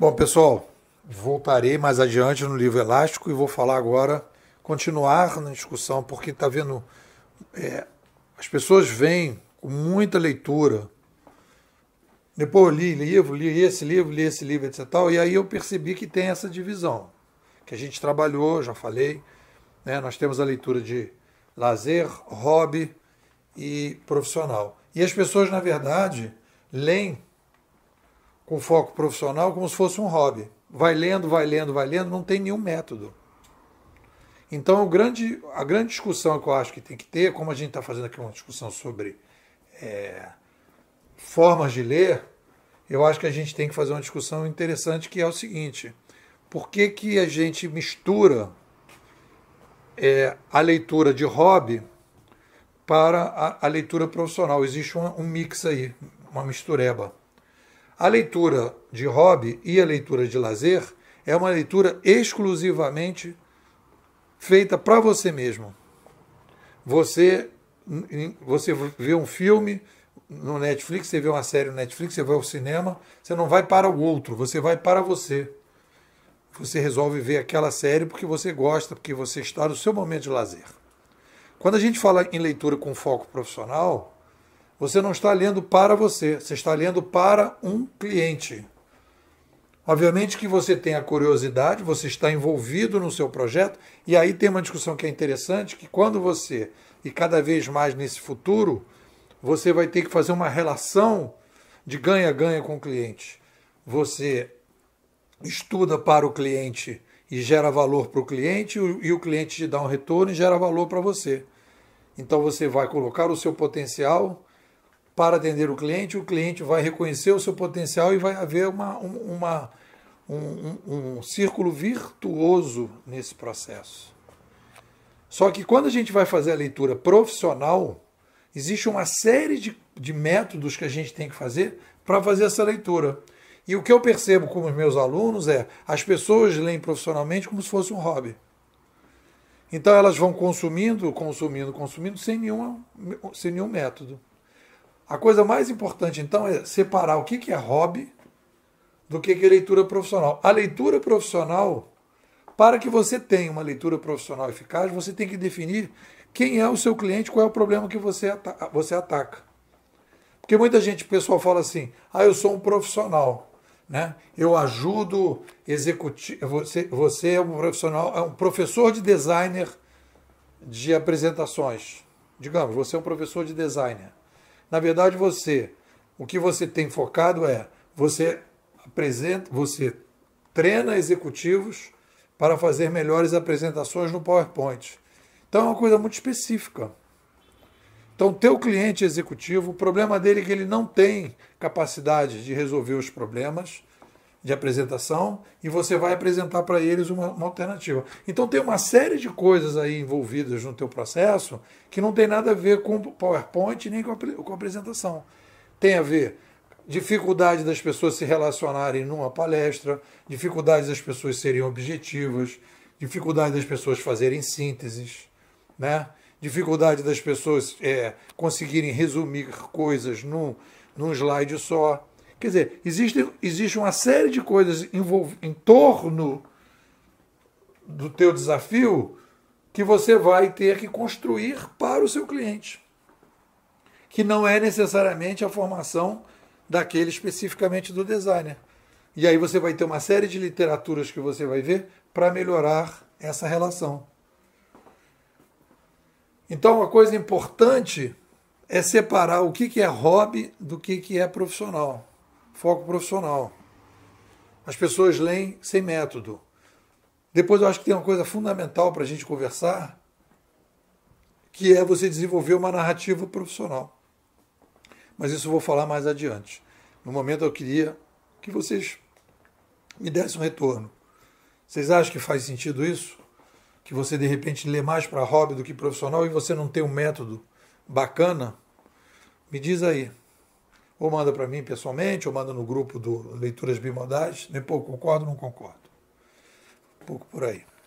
Bom, pessoal, voltarei mais adiante no livro Elástico e vou falar agora, continuar na discussão, porque está vendo. É, as pessoas vêm com muita leitura. Depois eu li livro, li esse livro, li esse livro, etc. Tal, e aí eu percebi que tem essa divisão, que a gente trabalhou, já falei. Né? Nós temos a leitura de lazer, hobby e profissional. E as pessoas, na verdade, leem com foco profissional como se fosse um hobby. Vai lendo, vai lendo, vai lendo, não tem nenhum método. Então, grande, a grande discussão que eu acho que tem que ter, como a gente está fazendo aqui uma discussão sobre é, formas de ler, eu acho que a gente tem que fazer uma discussão interessante que é o seguinte: por que, que a gente mistura é, a leitura de hobby para a, a leitura profissional? Existe um, um mix aí, uma mistureba. A leitura de hobby e a leitura de lazer é uma leitura exclusivamente feita para você mesmo. Você você vê um filme no Netflix, você vê uma série no Netflix, você vai ao cinema, você não vai para o outro, você vai para você. Você resolve ver aquela série porque você gosta, porque você está no seu momento de lazer. Quando a gente fala em leitura com foco profissional, você não está lendo para você, você está lendo para um cliente. Obviamente que você tem a curiosidade, você está envolvido no seu projeto, e aí tem uma discussão que é interessante, que quando você, e cada vez mais nesse futuro, você vai ter que fazer uma relação de ganha-ganha com o cliente. Você estuda para o cliente e gera valor para o cliente, e o cliente te dá um retorno e gera valor para você. Então você vai colocar o seu potencial para atender o cliente, o cliente vai reconhecer o seu potencial e vai haver uma, uma, um, um, um círculo virtuoso nesse processo. Só que quando a gente vai fazer a leitura profissional, existe uma série de, de métodos que a gente tem que fazer para fazer essa leitura. E o que eu percebo com os meus alunos é as pessoas leem profissionalmente como se fosse um hobby. Então elas vão consumindo, consumindo, consumindo sem, nenhuma, sem nenhum método. A coisa mais importante, então, é separar o que é hobby do que é leitura profissional. A leitura profissional, para que você tenha uma leitura profissional eficaz, você tem que definir quem é o seu cliente, qual é o problema que você, ataca, você ataca. Porque muita gente, o pessoal fala assim, ah, eu sou um profissional, né? Eu ajudo executivo, você, você é um profissional, é um professor de designer de apresentações. Digamos, você é um professor de designer na verdade, você, o que você tem focado é você apresenta, você treina executivos para fazer melhores apresentações no PowerPoint. Então é uma coisa muito específica. Então, teu cliente executivo, o problema dele é que ele não tem capacidade de resolver os problemas de apresentação e você vai apresentar para eles uma, uma, alternativa. Então tem uma série de coisas aí envolvidas no teu processo que não tem nada a ver com PowerPoint nem com a, com a apresentação. Tem a ver dificuldade das pessoas se relacionarem numa palestra, dificuldade das pessoas serem objetivas, dificuldade das pessoas fazerem sínteses, né? dificuldade das pessoas é, conseguirem resumir coisas num, num slide só. Quer dizer, existe, existe uma série de coisas em torno do teu desafio que você vai ter que construir para o seu cliente, que não é necessariamente a formação daquele especificamente do designer. E aí você vai ter uma série de literaturas que você vai ver para melhorar essa relação. Então, uma coisa importante é separar o que é hobby do que é profissional foco profissional. As pessoas leem sem método. Depois eu acho que tem uma coisa fundamental para a gente conversar, que é você desenvolver uma narrativa profissional. Mas isso eu vou falar mais adiante. No momento eu queria que vocês me dessem um retorno. Vocês acham que faz sentido isso? Que você de repente lê mais para hobby do que profissional e você não tem um método bacana? Me diz aí ou manda para mim pessoalmente, ou manda no grupo do Leituras Bimodais. Depois, né? concordo ou não concordo? Um pouco por aí.